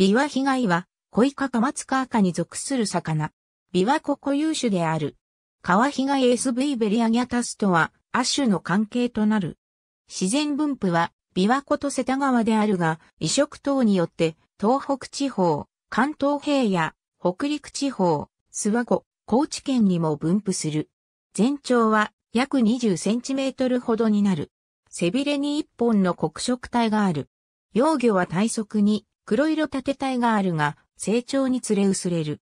ビワ被害は、コイカカマツカアカに属する魚。ビワコ固有種である。カワガエス SV ベリアギャタスとは、亜種の関係となる。自然分布は、ビワコと瀬田川であるが、移植等によって、東北地方、関東平野、北陸地方、諏訪湖、高知県にも分布する。全長は約20センチメートルほどになる。背びれに一本の黒色体がある。幼魚は体側に黒色縦体があるが、成長につれ薄れる。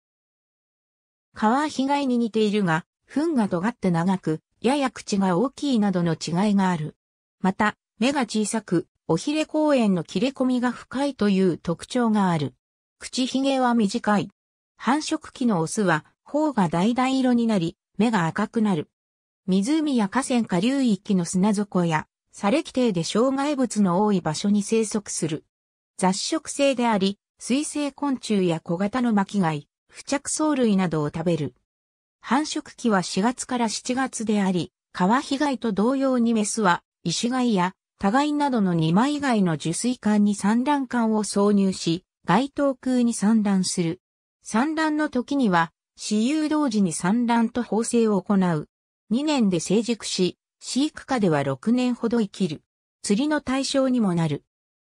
皮は被害に似ているが、糞が尖って長く、やや口が大きいなどの違いがある。また、目が小さく、おひれ公園の切れ込みが深いという特徴がある。口ひげは短い。繁殖期のオスは、頬が橙色になり、目が赤くなる。湖や河川下流域の砂底や、砂礫底で障害物の多い場所に生息する。雑食性であり、水生昆虫や小型の巻貝、付着藻類などを食べる。繁殖期は4月から7月であり、川被害と同様にメスは、石貝や、互いなどの二枚貝の受水管に産卵管を挿入し、街頭空に産卵する。産卵の時には、私有同時に産卵と縫製を行う。2年で成熟し、飼育下では6年ほど生きる。釣りの対象にもなる。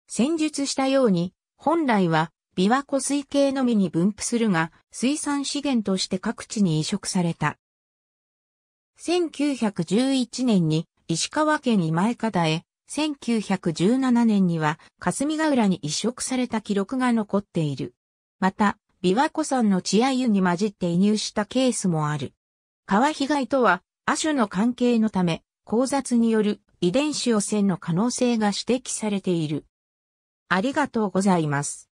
戦術したように、本来は琵琶湖水系のみに分布するが、水産資源として各地に移植された。1911年に石川県今前方へ、1917年には霞ヶ浦に移植された記録が残っている。また、琵琶湖山の血合湯に混じって移入したケースもある。川被害とは、亜種の関係のため、交雑による遺伝子汚染の可能性が指摘されている。ありがとうございます。